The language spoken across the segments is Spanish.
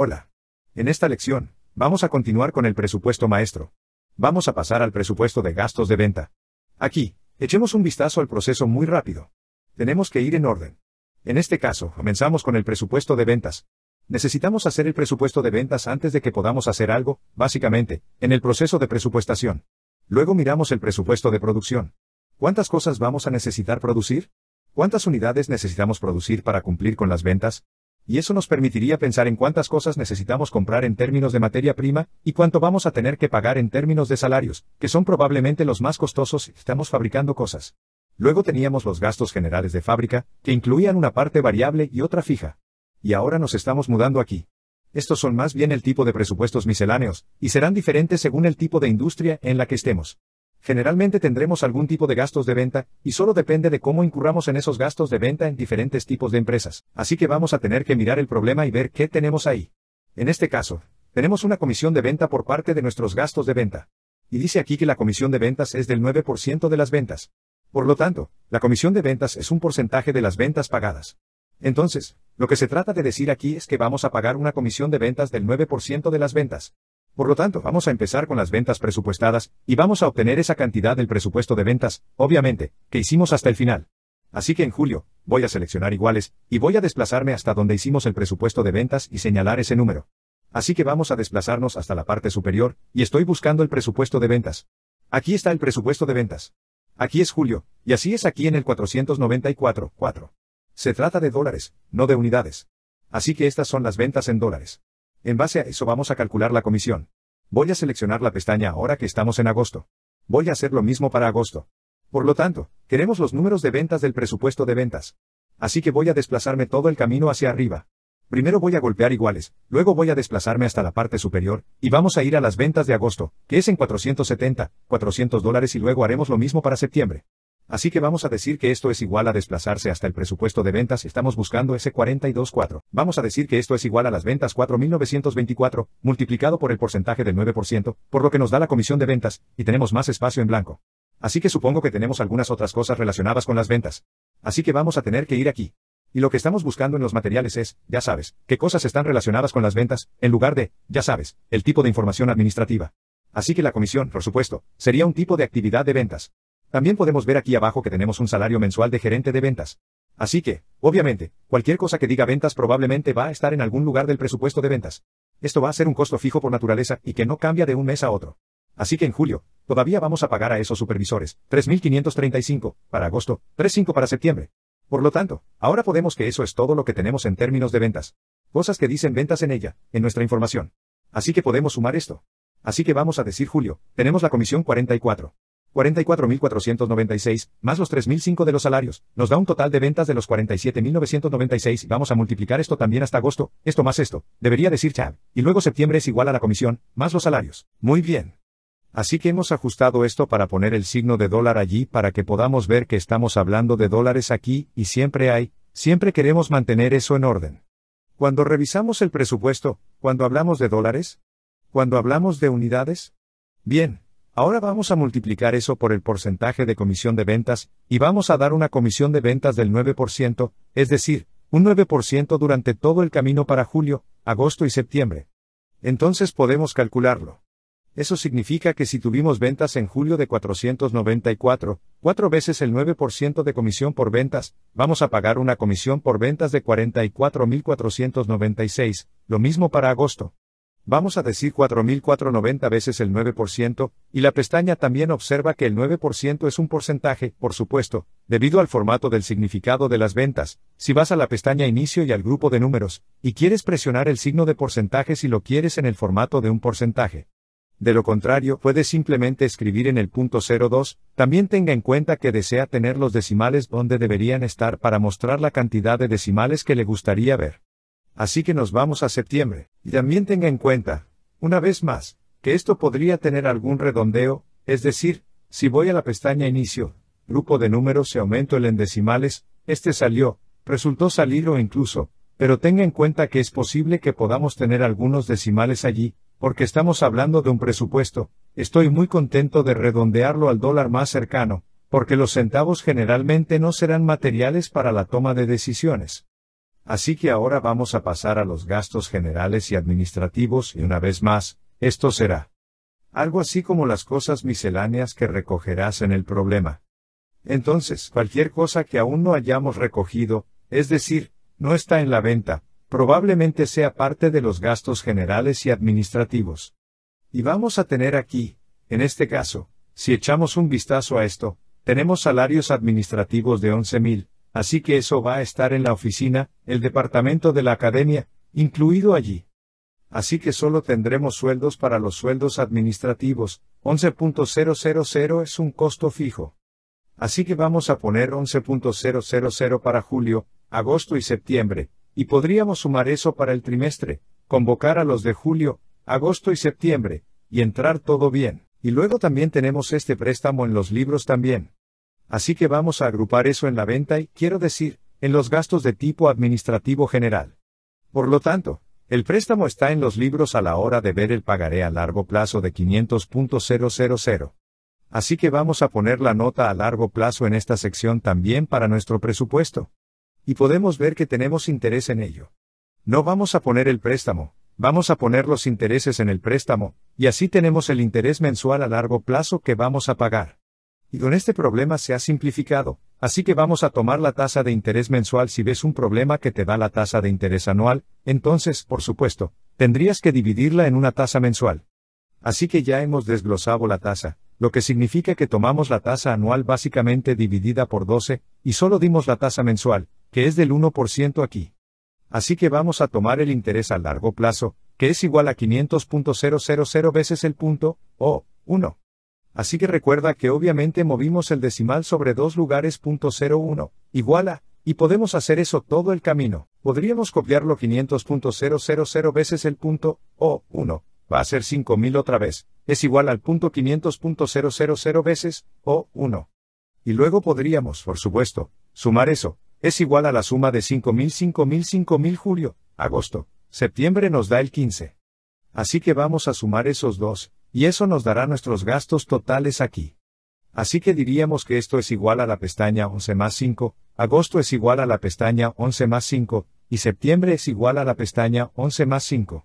Hola. En esta lección, vamos a continuar con el presupuesto maestro. Vamos a pasar al presupuesto de gastos de venta. Aquí, echemos un vistazo al proceso muy rápido. Tenemos que ir en orden. En este caso, comenzamos con el presupuesto de ventas. Necesitamos hacer el presupuesto de ventas antes de que podamos hacer algo, básicamente, en el proceso de presupuestación. Luego miramos el presupuesto de producción. ¿Cuántas cosas vamos a necesitar producir? ¿Cuántas unidades necesitamos producir para cumplir con las ventas? y eso nos permitiría pensar en cuántas cosas necesitamos comprar en términos de materia prima, y cuánto vamos a tener que pagar en términos de salarios, que son probablemente los más costosos si estamos fabricando cosas. Luego teníamos los gastos generales de fábrica, que incluían una parte variable y otra fija. Y ahora nos estamos mudando aquí. Estos son más bien el tipo de presupuestos misceláneos, y serán diferentes según el tipo de industria en la que estemos. Generalmente tendremos algún tipo de gastos de venta, y solo depende de cómo incurramos en esos gastos de venta en diferentes tipos de empresas, así que vamos a tener que mirar el problema y ver qué tenemos ahí. En este caso, tenemos una comisión de venta por parte de nuestros gastos de venta. Y dice aquí que la comisión de ventas es del 9% de las ventas. Por lo tanto, la comisión de ventas es un porcentaje de las ventas pagadas. Entonces, lo que se trata de decir aquí es que vamos a pagar una comisión de ventas del 9% de las ventas. Por lo tanto, vamos a empezar con las ventas presupuestadas, y vamos a obtener esa cantidad del presupuesto de ventas, obviamente, que hicimos hasta el final. Así que en julio, voy a seleccionar iguales, y voy a desplazarme hasta donde hicimos el presupuesto de ventas y señalar ese número. Así que vamos a desplazarnos hasta la parte superior, y estoy buscando el presupuesto de ventas. Aquí está el presupuesto de ventas. Aquí es julio, y así es aquí en el 494, Se trata de dólares, no de unidades. Así que estas son las ventas en dólares. En base a eso vamos a calcular la comisión. Voy a seleccionar la pestaña ahora que estamos en agosto. Voy a hacer lo mismo para agosto. Por lo tanto, queremos los números de ventas del presupuesto de ventas. Así que voy a desplazarme todo el camino hacia arriba. Primero voy a golpear iguales, luego voy a desplazarme hasta la parte superior, y vamos a ir a las ventas de agosto, que es en 470, 400 dólares y luego haremos lo mismo para septiembre. Así que vamos a decir que esto es igual a desplazarse hasta el presupuesto de ventas estamos buscando ese 42.4. Vamos a decir que esto es igual a las ventas 4.924, multiplicado por el porcentaje del 9%, por lo que nos da la comisión de ventas, y tenemos más espacio en blanco. Así que supongo que tenemos algunas otras cosas relacionadas con las ventas. Así que vamos a tener que ir aquí. Y lo que estamos buscando en los materiales es, ya sabes, qué cosas están relacionadas con las ventas, en lugar de, ya sabes, el tipo de información administrativa. Así que la comisión, por supuesto, sería un tipo de actividad de ventas. También podemos ver aquí abajo que tenemos un salario mensual de gerente de ventas. Así que, obviamente, cualquier cosa que diga ventas probablemente va a estar en algún lugar del presupuesto de ventas. Esto va a ser un costo fijo por naturaleza y que no cambia de un mes a otro. Así que en julio, todavía vamos a pagar a esos supervisores, 3.535, para agosto, 3.5 para septiembre. Por lo tanto, ahora podemos que eso es todo lo que tenemos en términos de ventas. Cosas que dicen ventas en ella, en nuestra información. Así que podemos sumar esto. Así que vamos a decir julio, tenemos la comisión 44. 44.496, más los 3.005 de los salarios, nos da un total de ventas de los 47.996 y vamos a multiplicar esto también hasta agosto, esto más esto, debería decir Chad, y luego septiembre es igual a la comisión, más los salarios. Muy bien. Así que hemos ajustado esto para poner el signo de dólar allí para que podamos ver que estamos hablando de dólares aquí, y siempre hay, siempre queremos mantener eso en orden. Cuando revisamos el presupuesto, cuando hablamos de dólares, cuando hablamos de unidades. Bien, Ahora vamos a multiplicar eso por el porcentaje de comisión de ventas, y vamos a dar una comisión de ventas del 9%, es decir, un 9% durante todo el camino para julio, agosto y septiembre. Entonces podemos calcularlo. Eso significa que si tuvimos ventas en julio de 494, cuatro veces el 9% de comisión por ventas, vamos a pagar una comisión por ventas de 44.496, lo mismo para agosto vamos a decir 4.490 veces el 9%, y la pestaña también observa que el 9% es un porcentaje, por supuesto, debido al formato del significado de las ventas, si vas a la pestaña inicio y al grupo de números, y quieres presionar el signo de porcentaje si lo quieres en el formato de un porcentaje. De lo contrario, puedes simplemente escribir en el punto 02, también tenga en cuenta que desea tener los decimales donde deberían estar para mostrar la cantidad de decimales que le gustaría ver. Así que nos vamos a septiembre. Y también tenga en cuenta, una vez más, que esto podría tener algún redondeo, es decir, si voy a la pestaña Inicio, grupo de números y aumento el en decimales, este salió, resultó salir o incluso, pero tenga en cuenta que es posible que podamos tener algunos decimales allí, porque estamos hablando de un presupuesto, estoy muy contento de redondearlo al dólar más cercano, porque los centavos generalmente no serán materiales para la toma de decisiones. Así que ahora vamos a pasar a los gastos generales y administrativos y una vez más, esto será algo así como las cosas misceláneas que recogerás en el problema. Entonces, cualquier cosa que aún no hayamos recogido, es decir, no está en la venta, probablemente sea parte de los gastos generales y administrativos. Y vamos a tener aquí, en este caso, si echamos un vistazo a esto, tenemos salarios administrativos de 11.000, así que eso va a estar en la oficina, el departamento de la academia, incluido allí. Así que solo tendremos sueldos para los sueldos administrativos, 11.000 es un costo fijo. Así que vamos a poner 11.000 para julio, agosto y septiembre, y podríamos sumar eso para el trimestre, convocar a los de julio, agosto y septiembre, y entrar todo bien. Y luego también tenemos este préstamo en los libros también así que vamos a agrupar eso en la venta y, quiero decir, en los gastos de tipo administrativo general. Por lo tanto, el préstamo está en los libros a la hora de ver el pagaré a largo plazo de 500.000. Así que vamos a poner la nota a largo plazo en esta sección también para nuestro presupuesto. Y podemos ver que tenemos interés en ello. No vamos a poner el préstamo, vamos a poner los intereses en el préstamo, y así tenemos el interés mensual a largo plazo que vamos a pagar. Y con este problema se ha simplificado, así que vamos a tomar la tasa de interés mensual si ves un problema que te da la tasa de interés anual, entonces, por supuesto, tendrías que dividirla en una tasa mensual. Así que ya hemos desglosado la tasa, lo que significa que tomamos la tasa anual básicamente dividida por 12, y solo dimos la tasa mensual, que es del 1% aquí. Así que vamos a tomar el interés a largo plazo, que es igual a 500.000 veces el punto, o 1. Así que recuerda que obviamente movimos el decimal sobre dos lugares punto .01, igual a, y podemos hacer eso todo el camino. Podríamos copiarlo 500.000 veces el punto, o 1, va a ser 5000 otra vez, es igual al punto 500.000 veces, o 1. Y luego podríamos, por supuesto, sumar eso, es igual a la suma de 5000, 5000, 5000 julio, agosto, septiembre nos da el 15. Así que vamos a sumar esos dos, y eso nos dará nuestros gastos totales aquí. Así que diríamos que esto es igual a la pestaña 11 más 5, agosto es igual a la pestaña 11 más 5, y septiembre es igual a la pestaña 11 más 5.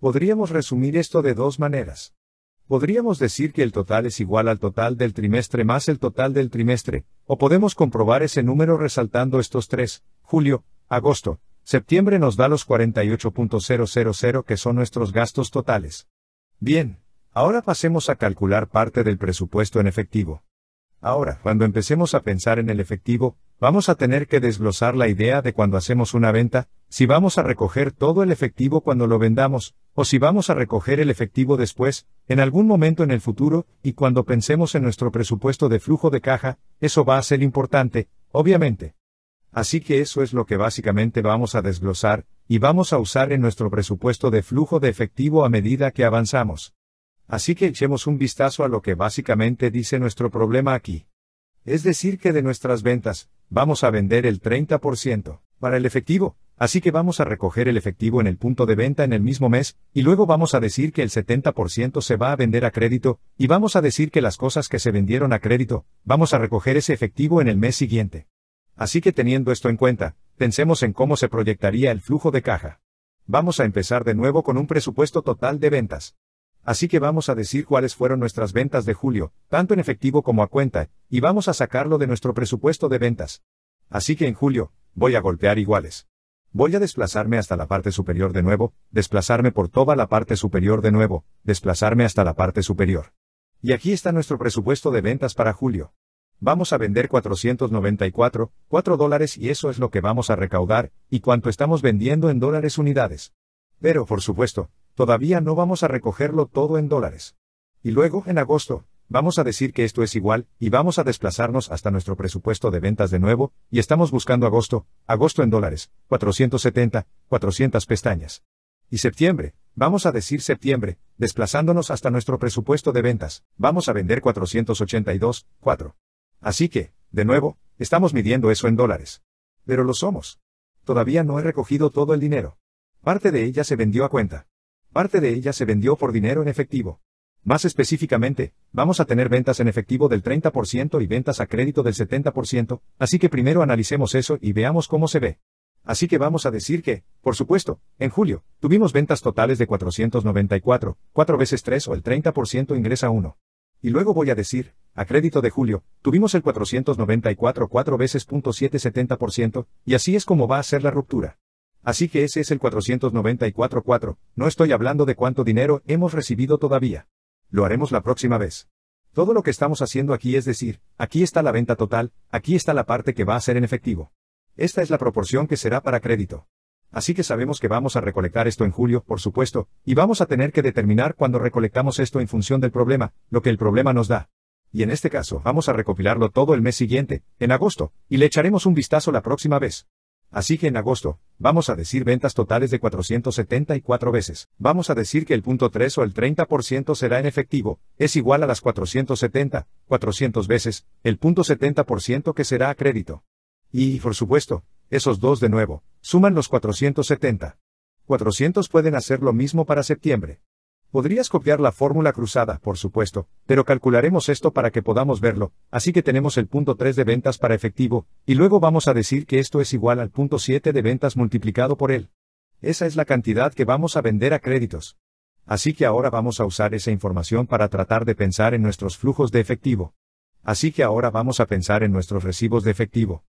Podríamos resumir esto de dos maneras. Podríamos decir que el total es igual al total del trimestre más el total del trimestre, o podemos comprobar ese número resaltando estos tres, julio, agosto, septiembre nos da los 48.000 que son nuestros gastos totales. Bien. Ahora pasemos a calcular parte del presupuesto en efectivo. Ahora, cuando empecemos a pensar en el efectivo, vamos a tener que desglosar la idea de cuando hacemos una venta, si vamos a recoger todo el efectivo cuando lo vendamos, o si vamos a recoger el efectivo después, en algún momento en el futuro, y cuando pensemos en nuestro presupuesto de flujo de caja, eso va a ser importante, obviamente. Así que eso es lo que básicamente vamos a desglosar, y vamos a usar en nuestro presupuesto de flujo de efectivo a medida que avanzamos. Así que echemos un vistazo a lo que básicamente dice nuestro problema aquí. Es decir, que de nuestras ventas, vamos a vender el 30% para el efectivo, así que vamos a recoger el efectivo en el punto de venta en el mismo mes, y luego vamos a decir que el 70% se va a vender a crédito, y vamos a decir que las cosas que se vendieron a crédito, vamos a recoger ese efectivo en el mes siguiente. Así que teniendo esto en cuenta, pensemos en cómo se proyectaría el flujo de caja. Vamos a empezar de nuevo con un presupuesto total de ventas. Así que vamos a decir cuáles fueron nuestras ventas de julio, tanto en efectivo como a cuenta, y vamos a sacarlo de nuestro presupuesto de ventas. Así que en julio, voy a golpear iguales. Voy a desplazarme hasta la parte superior de nuevo, desplazarme por toda la parte superior de nuevo, desplazarme hasta la parte superior. Y aquí está nuestro presupuesto de ventas para julio. Vamos a vender 494, 4 dólares y eso es lo que vamos a recaudar, y cuánto estamos vendiendo en dólares unidades. Pero por supuesto, Todavía no vamos a recogerlo todo en dólares. Y luego, en agosto, vamos a decir que esto es igual, y vamos a desplazarnos hasta nuestro presupuesto de ventas de nuevo, y estamos buscando agosto, agosto en dólares, 470, 400 pestañas. Y septiembre, vamos a decir septiembre, desplazándonos hasta nuestro presupuesto de ventas, vamos a vender 482, 4. Así que, de nuevo, estamos midiendo eso en dólares. Pero lo somos. Todavía no he recogido todo el dinero. Parte de ella se vendió a cuenta parte de ella se vendió por dinero en efectivo. Más específicamente, vamos a tener ventas en efectivo del 30% y ventas a crédito del 70%, así que primero analicemos eso y veamos cómo se ve. Así que vamos a decir que, por supuesto, en julio, tuvimos ventas totales de 494, 4 veces 3 o el 30% ingresa 1. Y luego voy a decir, a crédito de julio, tuvimos el 494 4 veces 70%, y así es como va a ser la ruptura. Así que ese es el 494.4, no estoy hablando de cuánto dinero hemos recibido todavía. Lo haremos la próxima vez. Todo lo que estamos haciendo aquí es decir, aquí está la venta total, aquí está la parte que va a ser en efectivo. Esta es la proporción que será para crédito. Así que sabemos que vamos a recolectar esto en julio, por supuesto, y vamos a tener que determinar cuándo recolectamos esto en función del problema, lo que el problema nos da. Y en este caso, vamos a recopilarlo todo el mes siguiente, en agosto, y le echaremos un vistazo la próxima vez. Así que en agosto, Vamos a decir ventas totales de 474 veces. Vamos a decir que el punto 3 o el 30% será en efectivo, es igual a las 470, 400 veces, el punto 70% que será a crédito. Y, por supuesto, esos dos de nuevo, suman los 470. 400 pueden hacer lo mismo para septiembre. Podrías copiar la fórmula cruzada, por supuesto, pero calcularemos esto para que podamos verlo, así que tenemos el punto 3 de ventas para efectivo, y luego vamos a decir que esto es igual al punto 7 de ventas multiplicado por él. Esa es la cantidad que vamos a vender a créditos. Así que ahora vamos a usar esa información para tratar de pensar en nuestros flujos de efectivo. Así que ahora vamos a pensar en nuestros recibos de efectivo.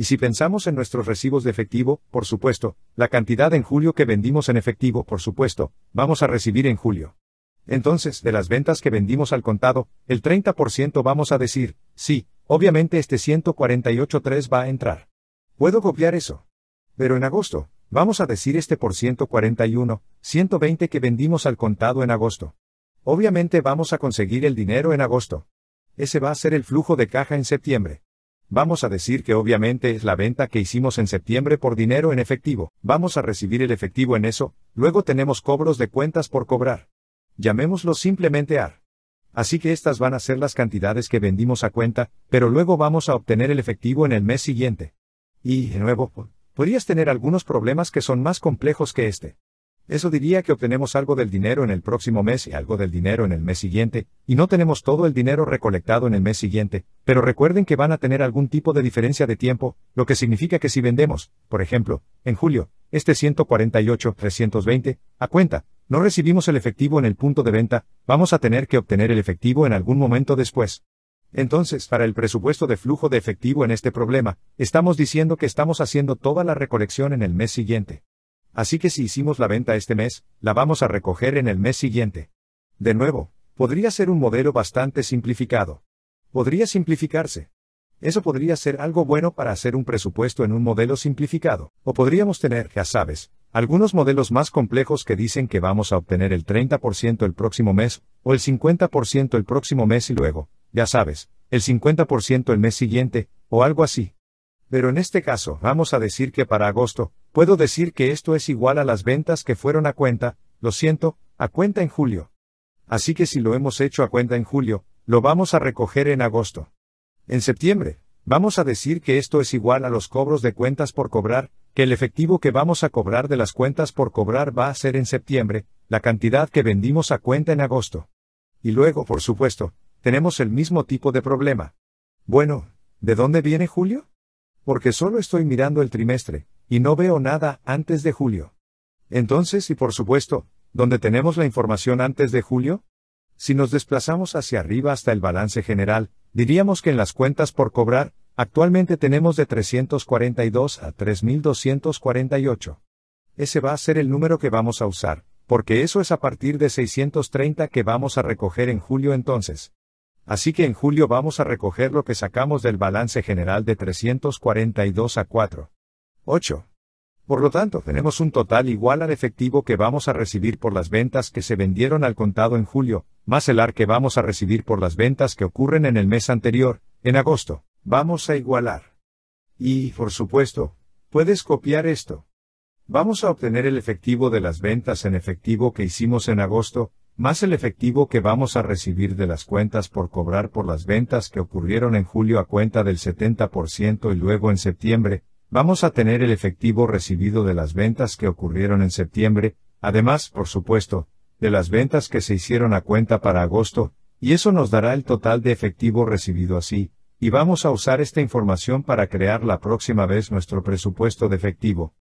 Y si pensamos en nuestros recibos de efectivo, por supuesto, la cantidad en julio que vendimos en efectivo, por supuesto, vamos a recibir en julio. Entonces, de las ventas que vendimos al contado, el 30% vamos a decir, sí, obviamente este 148.3 va a entrar. Puedo copiar eso. Pero en agosto, vamos a decir este por 141, 120 que vendimos al contado en agosto. Obviamente vamos a conseguir el dinero en agosto. Ese va a ser el flujo de caja en septiembre. Vamos a decir que obviamente es la venta que hicimos en septiembre por dinero en efectivo. Vamos a recibir el efectivo en eso, luego tenemos cobros de cuentas por cobrar. Llamémoslo simplemente AR. Así que estas van a ser las cantidades que vendimos a cuenta, pero luego vamos a obtener el efectivo en el mes siguiente. Y, de nuevo, podrías tener algunos problemas que son más complejos que este. Eso diría que obtenemos algo del dinero en el próximo mes y algo del dinero en el mes siguiente, y no tenemos todo el dinero recolectado en el mes siguiente, pero recuerden que van a tener algún tipo de diferencia de tiempo, lo que significa que si vendemos, por ejemplo, en julio, este 148 320 a cuenta, no recibimos el efectivo en el punto de venta, vamos a tener que obtener el efectivo en algún momento después. Entonces, para el presupuesto de flujo de efectivo en este problema, estamos diciendo que estamos haciendo toda la recolección en el mes siguiente. Así que si hicimos la venta este mes, la vamos a recoger en el mes siguiente. De nuevo, podría ser un modelo bastante simplificado. Podría simplificarse. Eso podría ser algo bueno para hacer un presupuesto en un modelo simplificado. O podríamos tener, ya sabes, algunos modelos más complejos que dicen que vamos a obtener el 30% el próximo mes, o el 50% el próximo mes y luego, ya sabes, el 50% el mes siguiente, o algo así. Pero en este caso, vamos a decir que para agosto, Puedo decir que esto es igual a las ventas que fueron a cuenta, lo siento, a cuenta en julio. Así que si lo hemos hecho a cuenta en julio, lo vamos a recoger en agosto. En septiembre, vamos a decir que esto es igual a los cobros de cuentas por cobrar, que el efectivo que vamos a cobrar de las cuentas por cobrar va a ser en septiembre, la cantidad que vendimos a cuenta en agosto. Y luego, por supuesto, tenemos el mismo tipo de problema. Bueno, ¿de dónde viene julio? Porque solo estoy mirando el trimestre, y no veo nada antes de julio. Entonces, y por supuesto, ¿dónde tenemos la información antes de julio? Si nos desplazamos hacia arriba hasta el balance general, diríamos que en las cuentas por cobrar, actualmente tenemos de 342 a 3248. Ese va a ser el número que vamos a usar, porque eso es a partir de 630 que vamos a recoger en julio entonces. Así que en julio vamos a recoger lo que sacamos del balance general de 342 a 4. 8. Por lo tanto, tenemos un total igual al efectivo que vamos a recibir por las ventas que se vendieron al contado en julio, más el AR que vamos a recibir por las ventas que ocurren en el mes anterior, en agosto. Vamos a igualar. Y, por supuesto, puedes copiar esto. Vamos a obtener el efectivo de las ventas en efectivo que hicimos en agosto, más el efectivo que vamos a recibir de las cuentas por cobrar por las ventas que ocurrieron en julio a cuenta del 70% y luego en septiembre, Vamos a tener el efectivo recibido de las ventas que ocurrieron en septiembre, además, por supuesto, de las ventas que se hicieron a cuenta para agosto, y eso nos dará el total de efectivo recibido así, y vamos a usar esta información para crear la próxima vez nuestro presupuesto de efectivo.